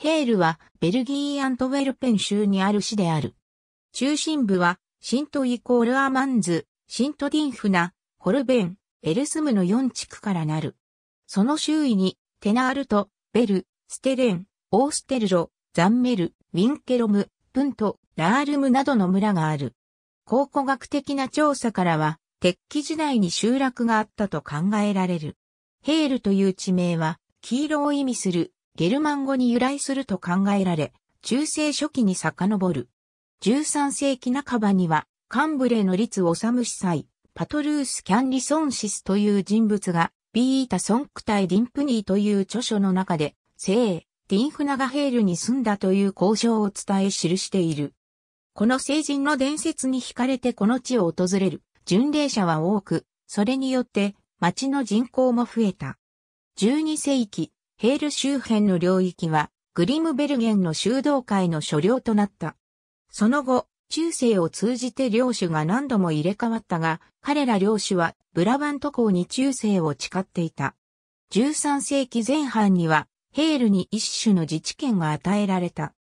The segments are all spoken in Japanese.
ヘールはベルギーアントウェルペン州にある市である。中心部はシントイコールアマンズ、シントディンフナ、ホルベン、エルスムの4地区からなる。その周囲にテナールト、ベル、ステレン、オーステルロ、ザンメル、ウィンケロム、プント、ラールムなどの村がある。考古学的な調査からは、鉄器時代に集落があったと考えられる。ヘールという地名は、黄色を意味するゲルマン語に由来すると考えられ、中世初期に遡る。13世紀半ばには、カンブレの律治司祭、パトルース・キャンリソンシスという人物が、ビータ・ソンクタイ・ディンプニーという著書の中で、聖、ディンフナガヘールに住んだという交渉を伝え記している。この聖人の伝説に惹かれてこの地を訪れる巡礼者は多く、それによって町の人口も増えた。12世紀、ヘール周辺の領域は、グリムベルゲンの修道会の所領となった。その後、中世を通じて領主が何度も入れ替わったが、彼ら領主はブラバント港に中世を誓っていた。13世紀前半には、ヘールに一種の自治権が与えられた。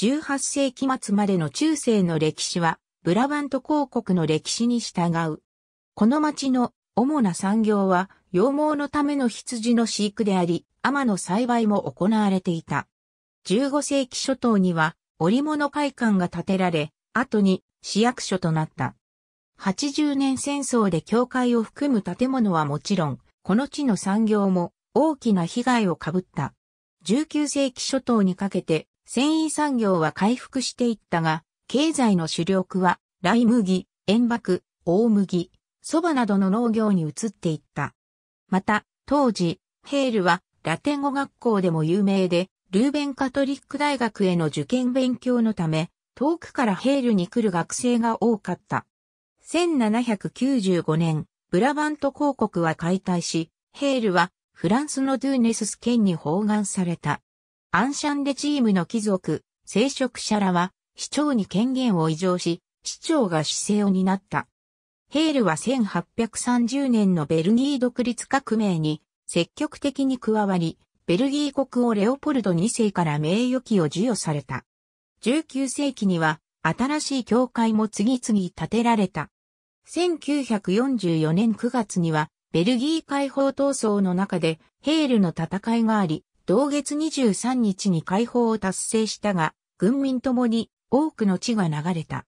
18世紀末までの中世の歴史は、ブラバント公国の歴史に従う。この町の主な産業は、羊毛のための羊の飼育であり、天の栽培も行われていた。15世紀初頭には織物会館が建てられ、後に市役所となった。80年戦争で教会を含む建物はもちろん、この地の産業も大きな被害を被った。19世紀初頭にかけて繊維産業は回復していったが、経済の主力は、ラ麦、塩爆、大麦、蕎麦などの農業に移っていった。また、当時、ヘールはラテン語学校でも有名で、ルーベンカトリック大学への受験勉強のため、遠くからヘールに来る学生が多かった。1795年、ブラバント公国は解体し、ヘールはフランスのドゥーネスス県に包含された。アンシャンデチームの貴族、聖職者らは、市長に権限を異常し、市長が市政を担った。ヘールは1830年のベルギー独立革命に積極的に加わり、ベルギー国王レオポルド2世から名誉期を授与された。19世紀には新しい教会も次々建てられた。1944年9月にはベルギー解放闘争の中でヘールの戦いがあり、同月23日に解放を達成したが、軍民ともに多くの血が流れた。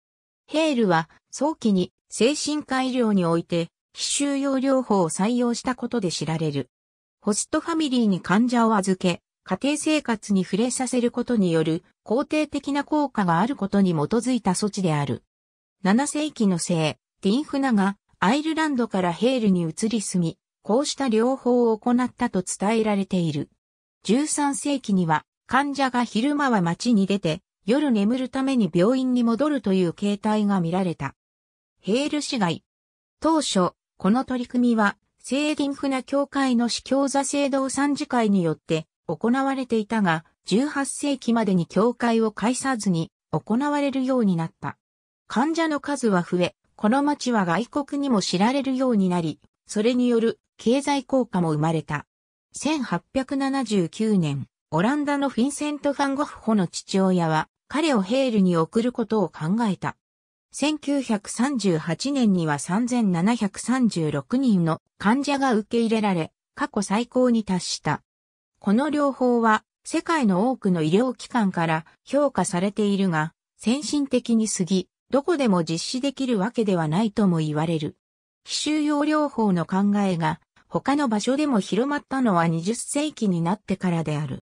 ヘールは早期に精神科医療において、非修用療法を採用したことで知られる。ホストファミリーに患者を預け、家庭生活に触れさせることによる肯定的な効果があることに基づいた措置である。7世紀の聖、ティンフナがアイルランドからヘールに移り住み、こうした療法を行ったと伝えられている。13世紀には患者が昼間は街に出て夜眠るために病院に戻るという形態が見られた。ヘール市街。当初、この取り組みは聖銀な教会の司教座聖堂参事会によって行われていたが、18世紀までに教会を介さずに行われるようになった。患者の数は増え、この町は外国にも知られるようになり、それによる経済効果も生まれた。1879年、オランダのフィンセント・ファンゴッホの父親は、彼をヘールに送ることを考えた。1938年には3736人の患者が受け入れられ、過去最高に達した。この療法は世界の多くの医療機関から評価されているが、先進的に過ぎ、どこでも実施できるわけではないとも言われる。非収容療法の考えが他の場所でも広まったのは20世紀になってからである。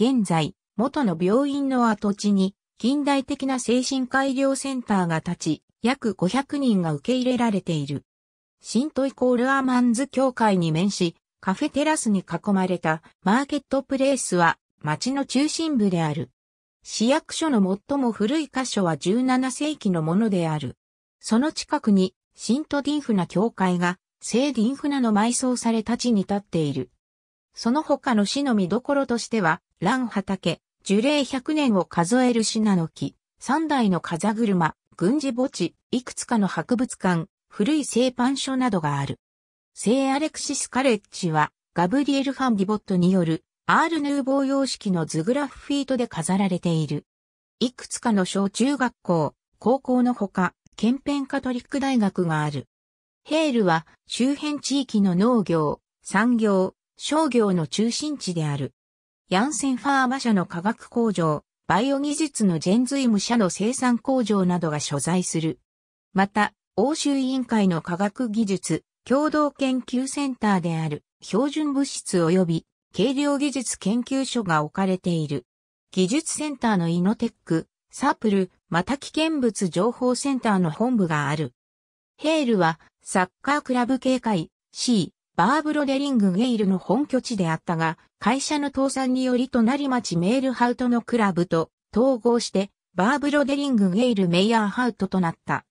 現在、元の病院の跡地に近代的な精神改良センターが立ち、約500人が受け入れられている。シントイコールアーマンズ協会に面し、カフェテラスに囲まれたマーケットプレイスは町の中心部である。市役所の最も古い箇所は17世紀のものである。その近くに、シントディンフナ教会が、聖ディンフナの埋葬された地に立っている。その他の市の見どころとしては、ラン畑、樹齢100年を数えるシナノキ、3台の風車、軍事墓地、いくつかの博物館、古い製パンなどがある。聖アレクシスカレッジは、ガブリエル・ファン・ディボットによる、アール・ヌーボー様式の図グラフフィートで飾られている。いくつかの小中学校、高校のほか、ケンペンカトリック大学がある。ヘールは周辺地域の農業、産業、商業の中心地である。ヤンセンファーマ社の化学工場、バイオ技術のジェンズイム社の生産工場などが所在する。また、欧州委員会の科学技術共同研究センターである標準物質及び軽量技術研究所が置かれている。技術センターのイノテック、サープル、また危険物情報センターの本部がある。ヘールはサッカークラブ警戒 C バーブロデリングゲイルの本拠地であったが、会社の倒産により隣町メールハウトのクラブと統合して、バーブロデリングゲイルメイヤーハウトとなった。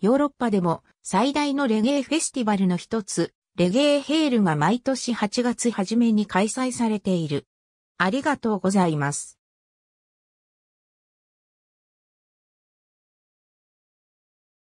ヨーロッパでも最大のレゲエフェスティバルの一つ、レゲエヘールが毎年8月初めに開催されている。ありがとうございます。